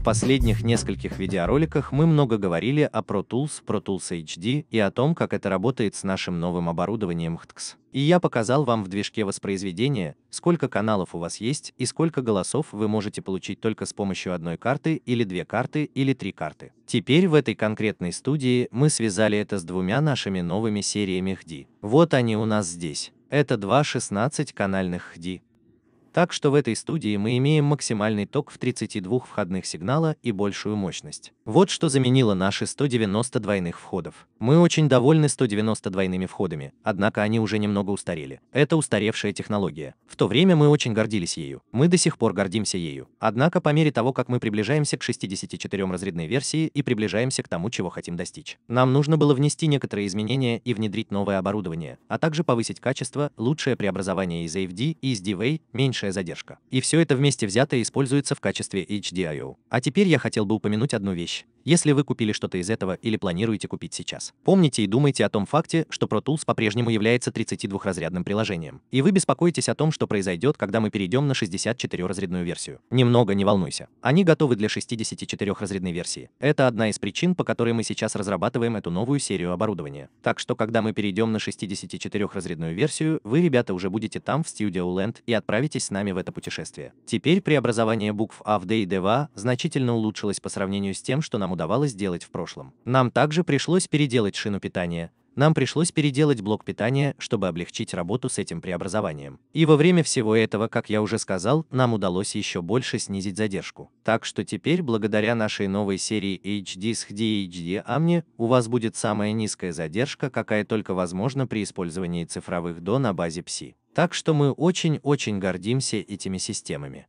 В последних нескольких видеороликах мы много говорили о Pro Tools, Pro Tools HD и о том, как это работает с нашим новым оборудованием HTX. И я показал вам в движке воспроизведения, сколько каналов у вас есть и сколько голосов вы можете получить только с помощью одной карты или две карты или три карты. Теперь в этой конкретной студии мы связали это с двумя нашими новыми сериями HD. Вот они у нас здесь. Это два 16-канальных HD. Так что в этой студии мы имеем максимальный ток в 32 входных сигнала и большую мощность. Вот что заменило наши 190 двойных входов. Мы очень довольны 190 двойными входами, однако они уже немного устарели. Это устаревшая технология. В то время мы очень гордились ею. Мы до сих пор гордимся ею. Однако по мере того, как мы приближаемся к 64 разрядной версии и приближаемся к тому, чего хотим достичь, нам нужно было внести некоторые изменения и внедрить новое оборудование, а также повысить качество, лучшее преобразование из AFD и из DWay, меньше меньшая задержка. И все это вместе взятое используется в качестве HDIO. А теперь я хотел бы упомянуть одну вещь если вы купили что-то из этого или планируете купить сейчас. Помните и думайте о том факте, что Pro Tools по-прежнему является 32-разрядным приложением, и вы беспокоитесь о том, что произойдет, когда мы перейдем на 64-разрядную версию. Немного не волнуйся. Они готовы для 64-разрядной версии. Это одна из причин, по которой мы сейчас разрабатываем эту новую серию оборудования. Так что, когда мы перейдем на 64-разрядную версию, вы, ребята, уже будете там, в Studio Land, и отправитесь с нами в это путешествие. Теперь преобразование букв A а в D и DVA а значительно улучшилось по сравнению с тем, что нам нам удавалось делать в прошлом. Нам также пришлось переделать шину питания, нам пришлось переделать блок питания, чтобы облегчить работу с этим преобразованием. И во время всего этого, как я уже сказал, нам удалось еще больше снизить задержку. Так что теперь, благодаря нашей новой серии HD с HD AMNI, а у вас будет самая низкая задержка, какая только возможна при использовании цифровых до на базе PSI. Так что мы очень-очень гордимся этими системами.